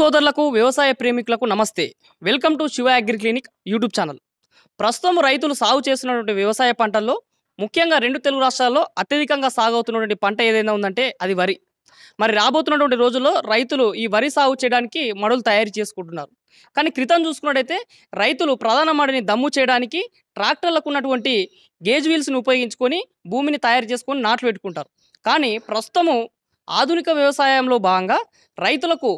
సోదరులకు వ్యవసాయ ప్రేమికులకు నమస్తే welcome to Shiva agri clinic YouTube channel ప్రస్తుతం రైతులు సాగు చేస్తున్నటువంటి వ్యవసాయ పంటల్లో ముఖ్యంగా రెండు తెలుగు రాష్ట్రాల్లో అత్యధికంగా సాగవుతున్నటువంటి పంట ఏదైనా ఉందంటే అది వరి మరి రాబోతున్నటువంటి రోజుల్లో రైతులు ఈ వరి సాగు చేయడానికి మడులు తయారు చేసుకుంటున్నారు కానీ క్రితం చూసుకున్నట్టయితే రైతులు ప్రధాన మడిని దమ్ము చేయడానికి ట్రాక్టర్లకు ఉన్నటువంటి గేజ్ వీల్స్ని ఉపయోగించుకొని భూమిని తయారు చేసుకొని నాట్లు పెట్టుకుంటారు కానీ ప్రస్తుతము ఆధునిక వ్యవసాయంలో భాగంగా రైతులకు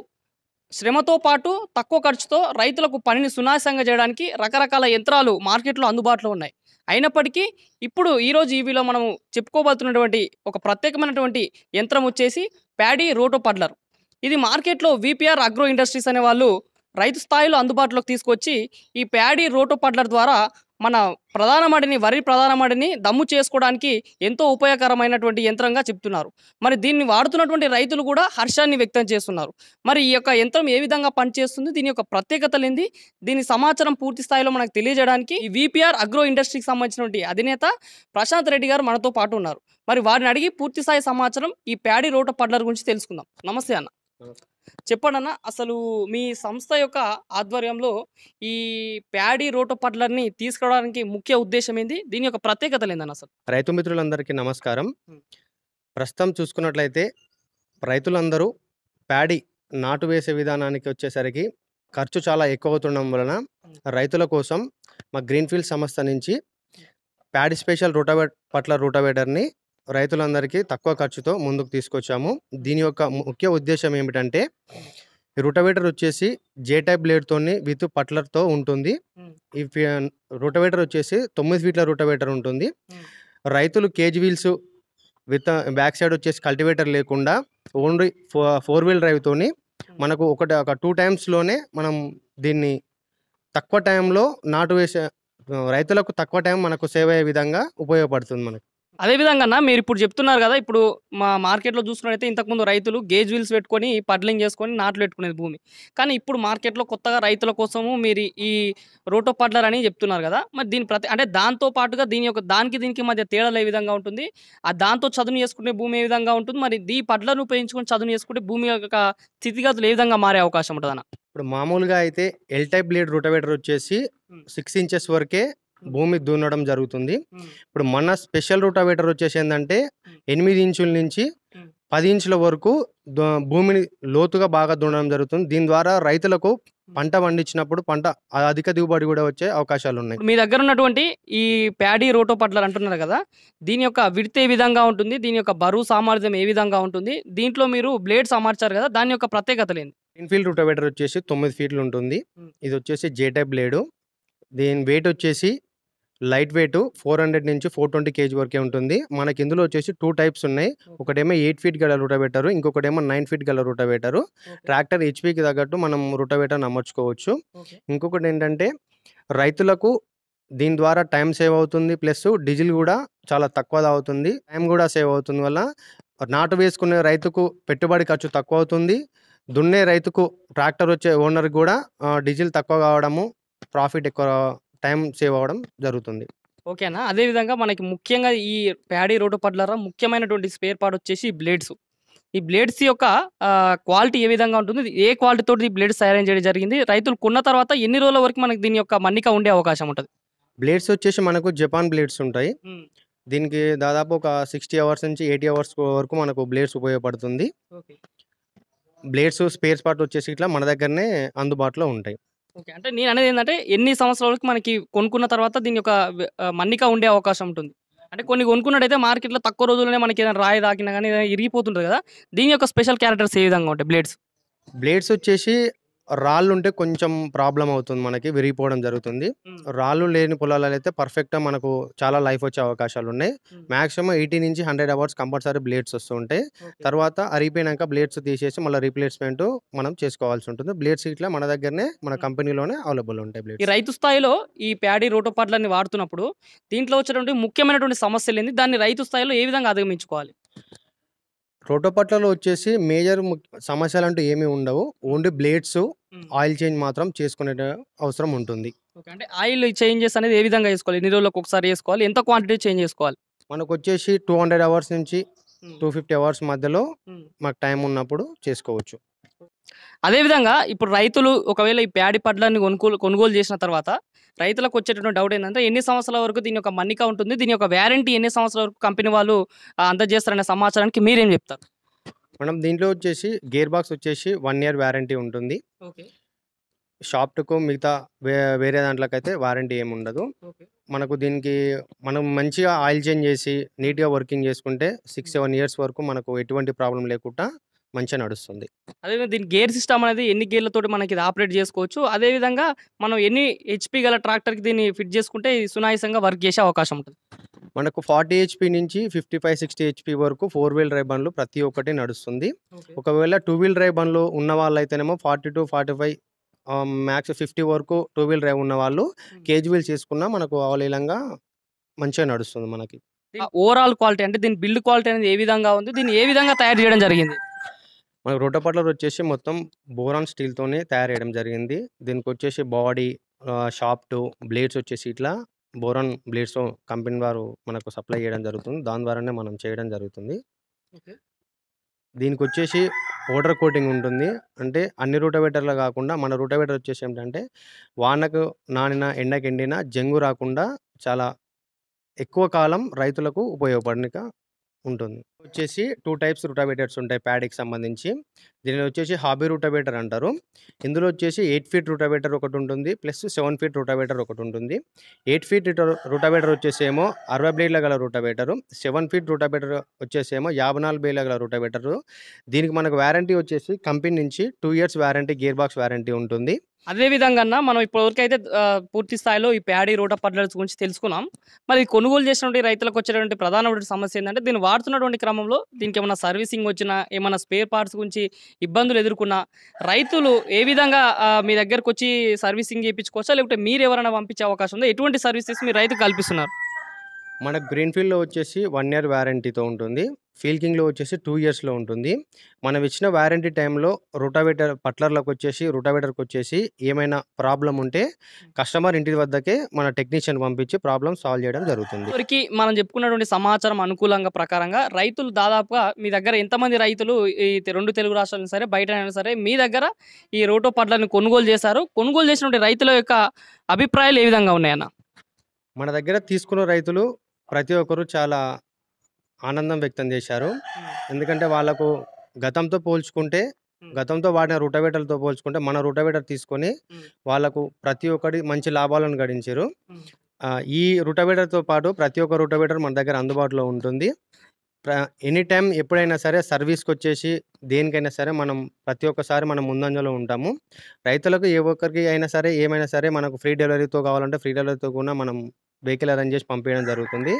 శ్రమతో పాటు తక్కువ ఖర్చుతో రైతులకు పనిని సునాశంగా చేయడానికి రకరకాల యంత్రాలు మార్కెట్లో అందుబాటులో ఉన్నాయి అయినప్పటికీ ఇప్పుడు ఈరోజు ఈవీలో మనము చెప్పుకోబోతున్నటువంటి ఒక ప్రత్యేకమైనటువంటి యంత్రం వచ్చేసి ప్యాడీ రోటో పడ్లర్ ఇది మార్కెట్లో విపిఆర్ అగ్రో ఇండస్ట్రీస్ అనే వాళ్ళు రైతు స్థాయిలో అందుబాటులోకి తీసుకొచ్చి ఈ ప్యాడీ రోటో పడ్లర్ ద్వారా మన ప్రధాన మడిని వరి ప్రధాన మడిని దమ్ము చేసుకోవడానికి ఎంతో ఉపయోగకరమైనటువంటి యంత్రంగా చెప్తున్నారు మరి దీన్ని వాడుతున్నటువంటి రైతులు కూడా హర్షాన్ని వ్యక్తం చేస్తున్నారు మరి ఈ యొక్క యంత్రం ఏ విధంగా పనిచేస్తుంది దీని యొక్క ప్రత్యేకతలేంది దీని సమాచారం పూర్తి స్థాయిలో మనకు తెలియజేయడానికి విపిఆర్ అగ్రో ఇండస్ట్రీకి సంబంధించినటువంటి అధినేత ప్రశాంత్ రెడ్డి గారు మనతో పాటు ఉన్నారు మరి వారిని అడిగి పూర్తి స్థాయి సమాచారం ఈ ప్యాడీ రోట పడ్లర్ గురించి తెలుసుకుందాం నమస్తే అన్న చెప్పండి అన్న అసలు మీ సంస్థ యొక్క ఆధ్వర్యంలో ఈ ప్యాడీ రోటో పట్లన్నీ తీసుకురావడానికి ముఖ్య ఉద్దేశం ఏంది దీని యొక్క ప్రత్యేకత లేదన్న అసలు రైతు మిత్రులందరికీ నమస్కారం ప్రస్తుతం చూసుకున్నట్లయితే రైతులందరూ ప్యాడీ నాటు వేసే విధానానికి వచ్చేసరికి ఖర్చు చాలా ఎక్కువ అవుతుండడం వలన రైతుల కోసం మా గ్రీన్ఫీల్డ్ సంస్థ నుంచి ప్యాడీ స్పెషల్ రూటవే పట్ల రూటవేటర్ని రైతులందరికీ తక్కువ ఖర్చుతో ముందుకు తీసుకొచ్చాము దీని యొక్క ముఖ్య ఉద్దేశం ఏమిటంటే రూటవేటర్ వచ్చేసి జే టైప్ బ్లేడ్తోని విత్ పట్లర్తో ఉంటుంది ఈ రూటవేటర్ వచ్చేసి తొమ్మిది ఫీట్ల రూటవేటర్ ఉంటుంది రైతులు cage wheels with back side వచ్చేసి కల్టివేటర్ లేకుండా ఓన్లీ ఫోర్ వీల్ డ్రైవ్తోని మనకు ఒకటి ఒక టూ టైమ్స్లోనే మనం దీన్ని తక్కువ టైంలో నాటు వేసే రైతులకు తక్కువ టైం మనకు సేవ్ అయ్యే విధంగా ఉపయోగపడుతుంది మనకు అదేవిధంగా అన్న మీరు ఇప్పుడు చెప్తున్నారు కదా ఇప్పుడు మా మార్కెట్లో చూసుకున్నట్టయితే ఇంతకుముందు రైతులు గేజ్ వీల్స్ పెట్టుకొని పడ్లింగ్ చేసుకొని నాట్లు పెట్టుకునేది భూమి కానీ ఇప్పుడు మార్కెట్లో కొత్తగా రైతుల కోసము మీరు ఈ రోటో పడ్లర్ అని చెప్తున్నారు కదా మరి దీని ప్రతి అంటే దాంతో పాటుగా దీని యొక్క దానికి దీనికి మధ్య తేడాలు ఏ విధంగా ఉంటుంది ఆ దాంతో చదును చేసుకునే భూమి ఏ విధంగా ఉంటుంది మరి ఈ పడ్లను ఉపయోగించుకొని చదును చేసుకుంటే భూమి యొక్క స్థితిగతులు ఏ విధంగా మారే అవకాశం ఉంటుంది అన్న ఇప్పుడు మామూలుగా అయితే ఎల్ టైప్ బ్లేడ్ రోటోవేటర్ వచ్చేసి సిక్స్ ఇంచెస్ వరకే భూమి దున్నడం జరుగుతుంది ఇప్పుడు మన స్పెషల్ రూటావేటర్ వచ్చేసి ఏంటంటే ఎనిమిది ఇంచుల నుంచి పది ఇంచుల వరకు భూమిని లోతుగా బాగా దున్నడం జరుగుతుంది దీని ద్వారా రైతులకు పంట పండించినప్పుడు పంట అధిక దిగుబడి కూడా వచ్చే అవకాశాలు ఉన్నాయి మీ దగ్గర ఉన్నటువంటి ఈ ప్యాడీ రోటో పట్లర్ అంటున్నారు కదా దీని యొక్క విడితే ఏ విధంగా ఉంటుంది దీని యొక్క బరువు సామర్థ్యం ఏ విధంగా ఉంటుంది దీంట్లో మీరు బ్లేడ్స్ అమర్చారు కదా దాని యొక్క ప్రత్యేకత లేదు ఇన్ఫీల్డ్ రూటోవేటర్ వచ్చేసి తొమ్మిది ఫీట్లు ఉంటుంది ఇది వచ్చేసి జే బ్లేడు దీని వెయిట్ వచ్చేసి లైట్ వెయిట్ ఫోర్ హండ్రెడ్ నుంచి ఫోర్ ట్వంటీ కేజీ వరకే ఉంటుంది మనకి ఇందులో వచ్చేసి టూ టైప్స్ ఉన్నాయి ఒకటేమో ఎయిట్ ఫీట్ గల ఇంకొకటి ఇంకొకటేమో నైన్ ఫీట్ గల రూటవేటర్ ట్రాక్టర్ హెచ్పీకి తగ్గట్టు మనం రూటవేటర్ని అమర్చుకోవచ్చు ఇంకొకటి ఏంటంటే రైతులకు దీని ద్వారా టైం సేవ్ అవుతుంది ప్లస్ డీజిల్ కూడా చాలా తక్కువ అవుతుంది టైం కూడా సేవ్ అవుతుంది వల్ల నాటు వేసుకునే రైతుకు పెట్టుబడి ఖర్చు తక్కువ అవుతుంది దున్నే రైతుకు ట్రాక్టర్ వచ్చే ఓనర్కి కూడా డీజిల్ తక్కువ కావడము ప్రాఫిట్ ఎక్కువ టైం సేవ్ అవ్వడం జరుగుతుంది ఓకేనా అదేవిధంగా మనకి ముఖ్యంగా ఈ ప్యాడీ రోడ్డు పడ్లరా ముఖ్యమైనటువంటి స్పేర్ పార్ట్ వచ్చేసి బ్లేడ్స్ ఈ బ్లేడ్స్ యొక్క క్వాలిటీ ఏ విధంగా ఉంటుంది ఏ క్వాలిటీ తోటి ఈ బ్లేడ్స్ తయారు చేయడం జరిగింది రైతులు కొన్న తర్వాత ఎన్ని రోజుల వరకు మనకి దీని యొక్క మన్నిక ఉండే అవకాశం ఉంటుంది బ్లేడ్స్ వచ్చేసి మనకు జపాన్ బ్లేడ్స్ ఉంటాయి దీనికి దాదాపు ఒక సిక్స్టీ అవర్స్ నుంచి ఎయిటీ అవర్స్ వరకు మనకు బ్లేడ్స్ ఉపయోగపడుతుంది బ్లేడ్స్ స్పేర్స్ పార్ట్ వచ్చేసి ఇట్లా మన దగ్గరనే అందుబాటులో ఉంటాయి ఓకే అంటే నేను అనేది ఏంటంటే ఎన్ని సంవత్సరాలకు మనకి కొనుక్కున్న తర్వాత దీని యొక్క మన్నిక ఉండే అవకాశం ఉంటుంది అంటే కొన్ని కొనుక్కున్నట్టయితే మార్కెట్లో తక్కువ రోజుల్లోనే మనకి ఏదైనా రాయి దాకినా కానీ ఏదైనా ఇరిగిపోతుంటుంది కదా దీని యొక్క స్పెషల్ క్యారెక్టర్స్ ఏ విధంగా ఉంటాయి బ్లేడ్స్ బ్లేడ్స్ వచ్చేసి రాళ్ళు ఉంటే కొంచెం ప్రాబ్లం అవుతుంది మనకి విరిగిపోవడం జరుగుతుంది రాళ్ళు లేని పొలాలలో అయితే పర్ఫెక్ట్గా మనకు చాలా లైఫ్ వచ్చే అవకాశాలు ఉన్నాయి మాక్సిమం ఎయిటీ నుంచి హండ్రెడ్ అవర్స్ కంపల్సరీ బ్లేడ్స్ వస్తూ ఉంటాయి తర్వాత అరిగిపోయినాక బ్లేడ్స్ తీసేసి మళ్ళీ రీప్లేస్మెంట్ మనం చేసుకోవాల్సి ఉంటుంది బ్లేడ్స్ ఇట్లా మన దగ్గరనే మన కంపెనీలోనే అవైలబుల్ ఉంటాయి బ్లేడ్ రైతు స్థాయిలో ఈ ప్యాడీ రోటోపాట్లన్నీ వాడుతున్నప్పుడు దీంట్లో వచ్చినటువంటి ముఖ్యమైనటువంటి సమస్యలు ఏంది దాన్ని రైతు స్థాయిలో ఏ విధంగా అధిగమించుకోవాలి రోటోపట్లలో వచ్చేసి మేజర్ సమస్యలు అంటూ ఏమీ ఉండవు ఓన్లీ బ్లేడ్స్ ఆయిల్ చేంజ్ మాత్రం చేసుకునే అవసరం ఉంటుంది అంటే ఆయిల్ చేంజెస్ అనేది ఏ విధంగా చేసుకోవాలి ఎన్ని రోజులకు ఒకసారి చేసుకోవాలి ఎంత క్వాంటిటీ చేంజ్ చేసుకోవాలి మనకు వచ్చేసి టూ హండ్రెడ్ అవర్స్ నుంచి టూ ఫిఫ్టీ అవర్స్ మధ్యలో మాకు టైం ఉన్నప్పుడు చేసుకోవచ్చు అదేవిధంగా ఇప్పుడు రైతులు ఒకవేళ ఈ ప్యాడి పడ్లని కొనుగోలు కొనుగోలు చేసిన తర్వాత రైతులకు వచ్చేటువంటి డౌట్ ఏంటంటే ఎన్ని సంవత్సరాల వరకు దీని యొక్క మన్నిక ఉంటుంది దీని యొక్క వ్యారంటీ ఎన్ని సంవత్సరాల వరకు కంపెనీ వాళ్ళు అందజేస్తారనే సమాచారానికి మీరేం చెప్తారు మనం దీంట్లో వచ్చేసి గేర్ బాక్స్ వచ్చేసి వన్ ఇయర్ వ్యారంటీ ఉంటుంది ఓకే షాప్ట్కు మిగతా వే వేరే దాంట్లోకైతే వారంటీ ఏమి ఉండదు మనకు దీనికి మనం మంచిగా ఆయిల్ చేంజ్ చేసి నీట్గా వర్కింగ్ చేసుకుంటే సిక్స్ సెవెన్ ఇయర్స్ వరకు మనకు ఎటువంటి ప్రాబ్లం లేకుండా మంచిగా నడుస్తుంది అదేవిధంగా దీని గేర్ సిస్టమ్ అనేది ఎన్ని గేర్లతోటి మనకి ఇది ఆపరేట్ చేసుకోవచ్చు అదేవిధంగా మనం ఎన్ని హెచ్పి గల ట్రాక్టర్కి దీన్ని ఫిట్ చేసుకుంటే సునాయసంగా వర్క్ చేసే అవకాశం ఉంటుంది మనకు ఫార్టీ హెచ్పి నుంచి ఫిఫ్టీ ఫైవ్ సిక్స్టీ హెచ్పి వరకు ఫోర్ వీల్ డ్రైవ్ బండ్లు ప్రతి ఒక్కటి నడుస్తుంది ఒకవేళ టూ వీల్ డ్రైవ్ బండ్లు ఉన్న వాళ్ళైతేనేమో forty to forty five max fifty వరకు టూ వీల్ డ్రైవ్ ఉన్న వాళ్ళు కేజీ వీల్ చేసుకున్నా మనకు అవలీలంగా మంచిగా నడుస్తుంది మనకి ఓవరాల్ క్వాలిటీ అంటే దీని బిల్డ్ క్వాలిటీ అనేది ఏ విధంగా ఉంది దీన్ని ఏ విధంగా తయారు చేయడం జరిగింది మనకు రొట్టపట్లర్ వచ్చేసి మొత్తం బోరాన్ స్టీల్తోనే తయారు చేయడం జరిగింది దీనికి వచ్చేసి బాడీ షాప్ట్ బ్లేడ్స్ వచ్చేసి ఇట్లా బోరాన్ బ్లేడ్స్ కంపెనీ వారు మనకు సప్లై చేయడం జరుగుతుంది దాని ద్వారానే మనం చేయడం జరుగుతుంది దీనికి వచ్చేసి పౌడర్ కోటింగ్ ఉంటుంది అంటే అన్ని రూటవేటర్లు కాకుండా మన రూటవేటర్ వచ్చేసి ఏంటంటే వానకు నానిన ఎండకు ఎండిన జంగు రాకుండా చాలా ఎక్కువ కాలం రైతులకు ఉపయోగపడనిక ఉంటుంది వచ్చేసి టూ టైప్స్ రూటావేటర్స్ ఉంటాయి ప్యాడ్కి సంబంధించి దీనిలో వచ్చేసి హాబీ రూటాబేటర్ అంటారు ఇందులో వచ్చేసి ఎయిట్ ఫీట్ రూటాబేటర్ ఒకటి ఉంటుంది ప్లస్ సెవెన్ ఫీట్ రూటాబేటర్ ఒకటి ఉంటుంది ఎయిట్ ఫీట్ రూటాబేటర్ వచ్చేసేమో అరవై బ్లేడ్ల గల రూటాబేటరు సెవెన్ ఫీట్ రూటాబేటర్ వచ్చేసేమో యాభై నాలుగు బ్లేడ్ల గల రూటాబేటరు దీనికి మనకు వారంటీ వచ్చేసి కంపెనీ నుంచి two years warranty gear box warranty ఉంటుంది అదేవిధంగా మనం ఇప్పటివరకైతే పూర్తి స్థాయిలో ఈ ప్యాడీ రోటా పర్లర్స్ గురించి తెలుసుకున్నాం మరి కొనుగోలు చేసినటువంటి రైతులకు వచ్చేటువంటి ప్రధానమైన సమస్య ఏంటంటే దీన్ని వాడుతున్నటువంటి క్రమంలో దీనికి ఏమైనా సర్వీసింగ్ వచ్చినా ఏమైనా స్పేర్ పార్ట్స్ గురించి ఇబ్బందులు ఎదుర్కొన్నా రైతులు ఏ విధంగా మీ దగ్గరకు వచ్చి సర్వీసింగ్ చేయించుకోవచ్చా లేకపోతే మీరు ఎవరైనా పంపించే అవకాశం ఉందా ఎటువంటి సర్వీసెస్ మీరు రైతు కల్పిస్తున్నారు మనకు గ్రీన్ఫీల్డ్లో వచ్చేసి వన్ ఇయర్ వ్యారంటీతో ఉంటుంది ఫీల్కింగ్లో వచ్చేసి టూ ఇయర్స్లో ఉంటుంది మనం ఇచ్చిన వ్యారంటీ టైంలో రూటావేటర్ పట్లర్లకు వచ్చేసి రూటావేటర్కి వచ్చేసి ఏమైనా ప్రాబ్లం ఉంటే కస్టమర్ ఇంటి వద్దకే మన టెక్నీషియన్ పంపించి ప్రాబ్లం సాల్వ్ చేయడం జరుగుతుంది ఇప్పటికి మనం చెప్పుకున్నటువంటి సమాచారం అనుకూలంగా ప్రకారంగా రైతులు దాదాపుగా మీ దగ్గర ఎంతమంది రైతులు ఈ రెండు తెలుగు రాష్ట్రాలు సరే బయట సరే మీ దగ్గర ఈ రోటో పట్లని కొనుగోలు చేశారు కొనుగోలు చేసినటువంటి రైతుల యొక్క అభిప్రాయాలు ఏ విధంగా ఉన్నాయన్న మన దగ్గర తీసుకున్న రైతులు ప్రతి ఒక్కరు చాలా ఆనందం వ్యక్తం చేశారు ఎందుకంటే వాళ్ళకు గతంతో పోల్చుకుంటే గతంతో వాడిన రూటవేటర్లతో పోల్చుకుంటే మన రూటవేటర్ తీసుకొని వాళ్ళకు ప్రతి ఒక్కటి మంచి లాభాలను గడించారు ఈ రూటవేటర్తో పాటు ప్రతి ఒక్క రూటవేటర్ మన దగ్గర అందుబాటులో ఉంటుంది ఎనీ టైం ఎప్పుడైనా సరే సర్వీస్కి వచ్చేసి దేనికైనా సరే మనం ప్రతి ఒక్కసారి మనం ముందంజలో ఉంటాము రైతులకు ఏ ఒక్కరికి అయినా సరే ఏమైనా సరే మనకు ఫ్రీ డెలివరీతో కావాలంటే ఫ్రీ డెలివరీతో కూడా మనం వెహికల్ అరేంజ్ చేసి పంపించడం జరుగుతుంది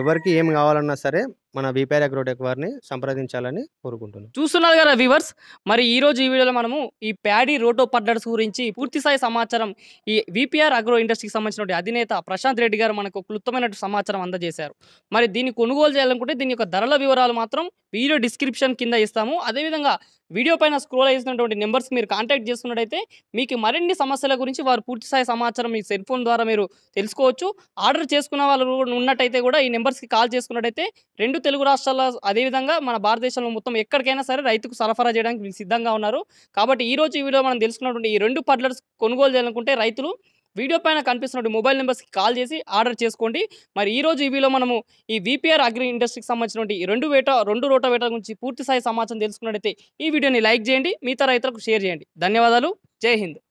ఎవరికి ఏం కావాలన్నా సరే మన విపేర్ అగ్రోటెక్ వారిని సంప్రదించాలని కోరుకుంటున్నాం చూస్తున్నారు కదా వ్యూవర్స్ మరి ఈ రోజు ఈ వీడియోలో మనము ఈ ప్యాడీ రోటో పడ్డర్స్ గురించి పూర్తి స్థాయి సమాచారం ఈ విపిఆర్ అగ్రో ఇండస్ట్రీకి సంబంధించిన అధినేత ప్రశాంత్ రెడ్డి గారు మనకు క్లుప్తమైన సమాచారం అందజేశారు మరి దీన్ని కొనుగోలు చేయాలనుకుంటే దీని యొక్క ధరల వివరాలు మాత్రం వీడియో డిస్క్రిప్షన్ కింద ఇస్తాము అదేవిధంగా వీడియో పైన స్క్రోల్ అయినటువంటి నెంబర్స్కి మీరు కాంటాక్ట్ చేస్తున్నట్టయితే మీకు మరిన్ని సమస్యల గురించి వారు పూర్తి స్థాయి సమాచారం మీ సెల్ ఫోన్ ద్వారా మీరు తెలుసుకోవచ్చు ఆర్డర్ చేసుకున్న వాళ్ళు ఉన్నట్టయితే కూడా ఈ నెంబర్స్కి కాల్ చేసుకున్నట్టయితే రెండు తెలుగు రాష్ట్రాల్లో అదేవిధంగా మన భారతదేశంలో మొత్తం ఎక్కడికైనా సరే రైతుకు సరఫరా చేయడానికి వీళ్ళు సిద్ధంగా ఉన్నారు కాబట్టి ఈ రోజు ఈ వీడియో మనం తెలుసుకున్నటువంటి ఈ రెండు పర్లర్స్ కొనుగోలు చేయాలనుకుంటే రైతులు వీడియో పైన కనిపిస్తున్న మొబైల్ నెంబర్స్కి కాల్ చేసి ఆర్డర్ చేసుకోండి మరి ఈరోజు ఈ వీలో మనము ఈ విపిఆర్ అగ్రి ఇండస్ట్రీకి సంబంధించినటువంటి ఈ రెండు వేట రెండు రోటా వేట గురించి పూర్తి స్థాయి సమాచారం తెలుసుకున్నట్టయితే ఈ వీడియోని లైక్ చేయండి మిగతా రైతులకు షేర్ చేయండి ధన్యవాదాలు జై హింద్